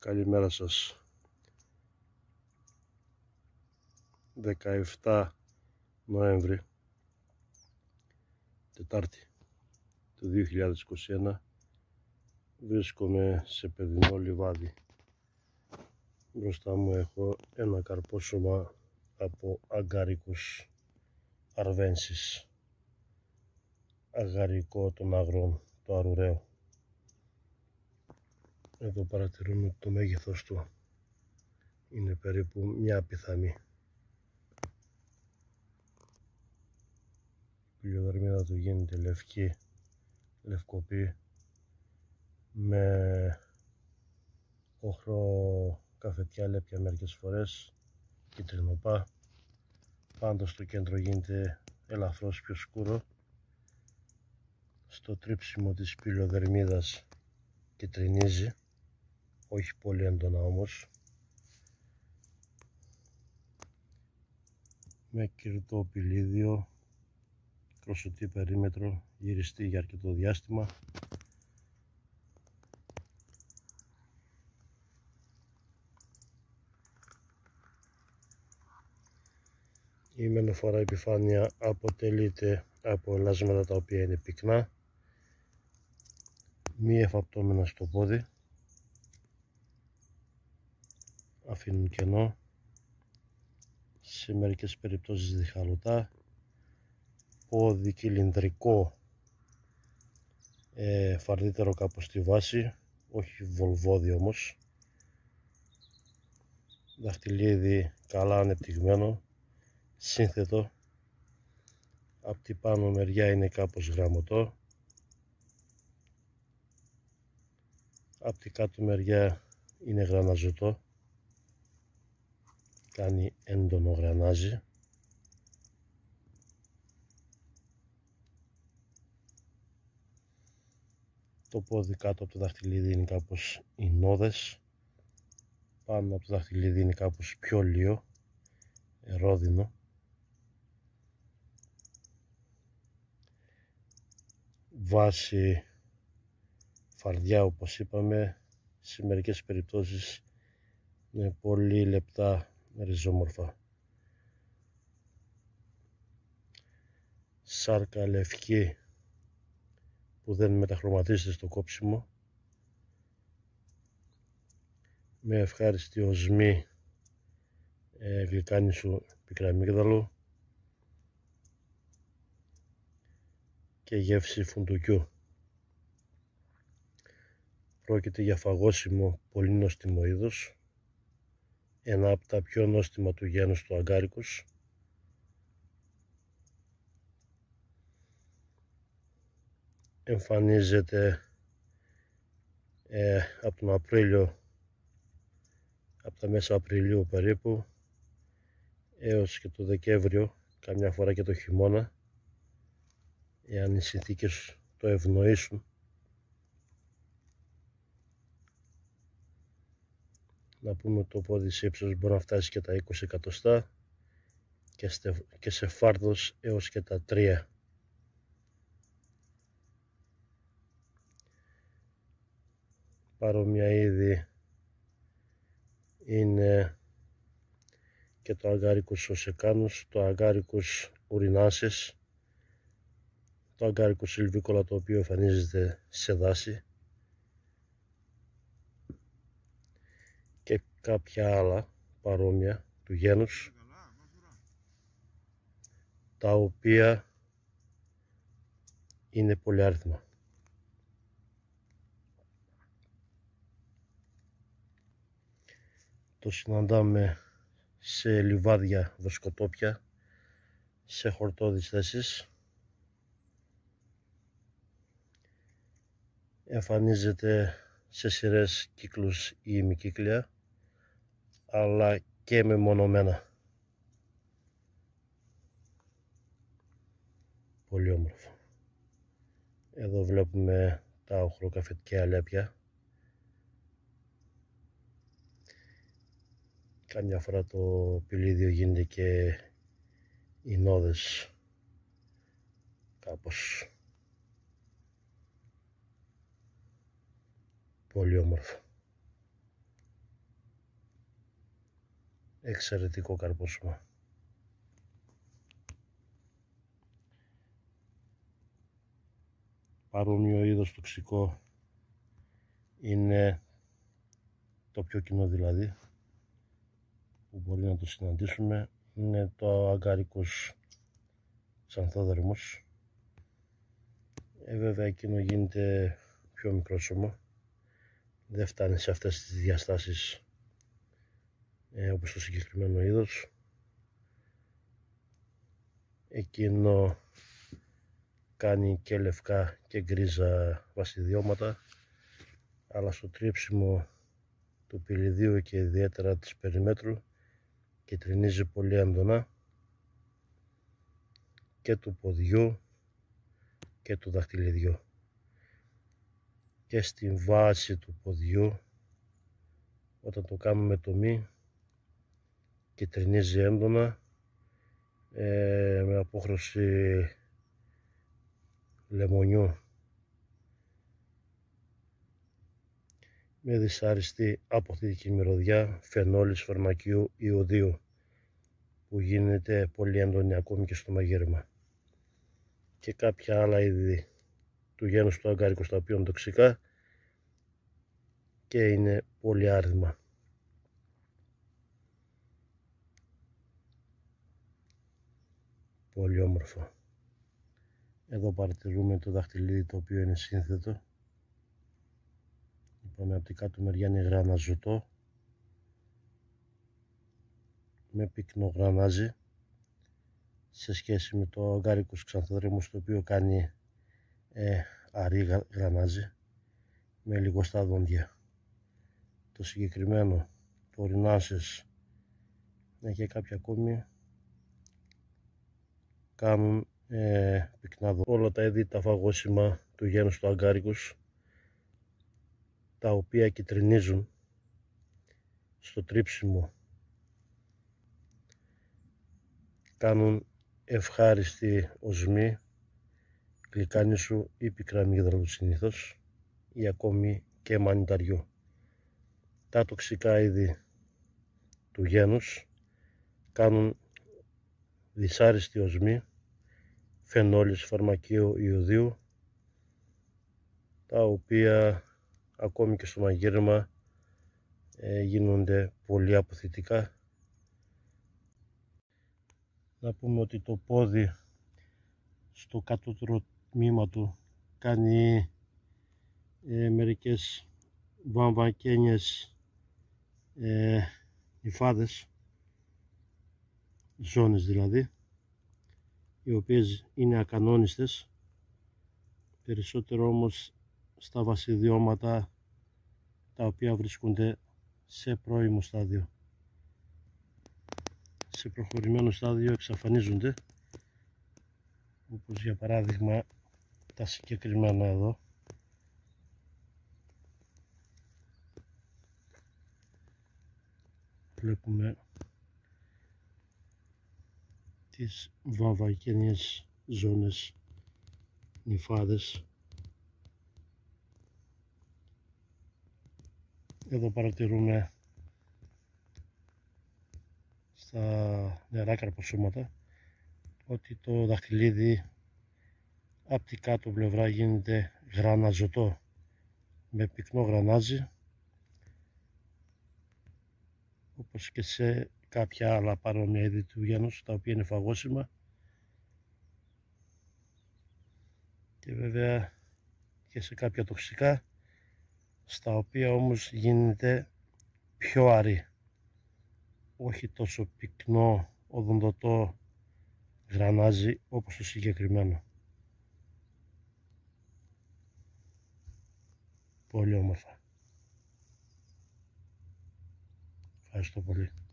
Καλημέρα σας. 17 Νοέμβρη, Τετάρτη του 2021, βρίσκομαι σε παιδινό λιβάδι. Μπροστά μου έχω ένα καρπόσωμα από αγκαρικούς αρβένσης, αγαρικό των αγρών, το αρουραίο. Εδώ παρατηρούμε το μέγεθος του. Είναι περίπου μια πιθανή Η πλειοδερμίδα του γίνεται λευκή, λευκοπή με οχρό καφετιά λέπια μερικές φορές κίτρινοπά πάντως στο κέντρο γίνεται ελαφρώς πιο σκούρο στο τρίψιμο της και τρινίζει όχι πολύ έντονα όμως με κυρτό πυλίδιο κροσωτή περίμετρο γυριστή για αρκετό διάστημα η μενοφορά επιφάνεια αποτελείται από ελάσματα τα οποία είναι πυκνά μη εφαπτώμενα στο πόδι αφήνουν κενό σε μερικές περιπτώσεις διχαλωτά πόδι κυλινδρικό ε, φαρδύτερο κάπως στη βάση όχι βολβόδι όμως δαχτυλίδι καλά ανεπτυγμένο σύνθετο από την πάνω μεριά είναι κάπως γραμμωτό από την κάτω μεριά είναι γραναζωτό κάνει έντονο γρανάζι το πόδι κάτω από το δαχτυλίδι είναι κάπως οι νόδες πάνω από το δαχτυλίδι είναι κάπως πιο λίο ρόδινο βάση φαρδιά όπως είπαμε σε μερικές περιπτώσεις είναι πολύ λεπτά ριζόμορφα. Σάρκα λευκή που δεν μεταχρωματίζεται στο κόψιμο. Με ευχάριστη οσμή ε, γλυκάνισου πικραμίγδαλου και γεύση φουντουκιού. Πρόκειται για φαγόσιμο πολύ νοστιμό είδος ένα από τα πιο νόστιμα του γένους του αγκάρικους εμφανίζεται ε, από τον Απρίλιο από τα μέσα Απριλίου περίπου έως και το Δεκέμβριο καμιά φορά και το χειμώνα εάν οι συνθήκες το ευνοήσουν να πούμε το πόδι σε ύψος μπορεί να φτάσει και τα 20 εκατοστά και σε φάρδος έως και τα 3 παρόμοια είδη είναι και το αγκάρικος οσεκάνους, το αγκάρικος ουρινάσες το αγκάρικος σιλβίκολα το οποίο εμφανίζεται σε δάση κάποια άλλα παρόμοια του γένους τα οποία είναι πολυάριθμα. Το συναντάμε σε λιβάδια βοσκοτόπια, σε χορτώδεις θέσεις. Εμφανίζεται σε σειρές κύκλους ή ημικύκλια αλλά και μεμονωμένα. Πολύ όμορφο. Εδώ βλέπουμε τα οχροκαφετικά αλέπια. Καμιά φορά το πυλίδιο γίνεται και οι νόδες κάπως. Πολύ όμορφο. εξαιρετικό σωμα Παρόμοιο είδος τοξικό είναι το πιο κοινό δηλαδή που μπορεί να το συναντήσουμε είναι το αγκάρικος ξανθόδερμος ε, βέβαια εκείνο γίνεται πιο μικρό σώμα δεν φτάνει σε αυτές τις διαστάσεις ε, όπως το συγκεκριμένο είδος εκείνο κάνει και λευκά και γκρίζα βασιδιώματα αλλά στο τρίψιμο του πυλιδίου και ιδιαίτερα της περιμέτρου τρινίζει πολύ έντονα και του ποδιού και του δαχτυλιδιού και στην βάση του ποδιού όταν το κάνουμε το μη κυτρινίζει έντονα ε, με απόχρωση λεμονιού με δυσάριστη αποθήκη μυρωδιά φενόλης φαρμακείου ιωδίου που γίνεται πολύ έντονη ακόμη και στο μαγείρεμα και κάποια άλλα είδη του γένους του αγκάρικου στα οποία είναι τοξικά και είναι πολύ άρδημα. πολύ όμορφο εδώ παρατηρούμε το δαχτυλίδι το οποίο είναι σύνθετο είπαμε λοιπόν, από την κάτω μεριά είναι γραναζωτό με πυκνό γρανάζι σε σχέση με το αγκάρικος ξανθοδρέμος το οποίο κάνει ε, αρή γρανάζι με λιγοστά δόντια το συγκεκριμένο το ορεινάσες έχει κάποια ακόμη κάνουν ε, Όλα τα είδη τα φαγόσιμα του γένους του αγκάρικους τα οποία κυτρινίζουν στο τρίψιμο κάνουν ευχάριστη οσμή γλυκάνισου ή πικρά μυγδαλού συνήθως ή ακόμη και μανιταριού. Τα τοξικά είδη του γένους κάνουν δυσάριστη οσμή φαινόλης, φαρμακείου ιωδίου τα οποία ακόμη και στο μαγείρεμα ε, γίνονται πολύ αποθητικά να πούμε ότι το πόδι στο κάτω τμήμα του κάνει ε, μερικές βαμβακένιες ε, υφάδες ζώνες δηλαδή οι οποίες είναι ακανόνιστες περισσότερο όμως στα βασιδιώματα τα οποία βρίσκονται σε πρώιμο στάδιο σε προχωρημένο στάδιο εξαφανίζονται όπως για παράδειγμα τα συγκεκριμένα εδώ βλέπουμε τις ζώνε ζώνες νυφάδες εδώ παρατηρούμε στα νερά καρποσώματα ότι το δαχτυλίδι από την κάτω πλευρά γίνεται γραναζωτό με πυκνό γρανάζι όπως και σε κάποια άλλα παρόμοια είδη του γένους τα οποία είναι φαγόσιμα και βέβαια και σε κάποια τοξικά στα οποία όμως γίνεται πιο αρή όχι τόσο πυκνό οδοντοτό γρανάζι όπως το συγκεκριμένο πολύ όμορφα ευχαριστώ πολύ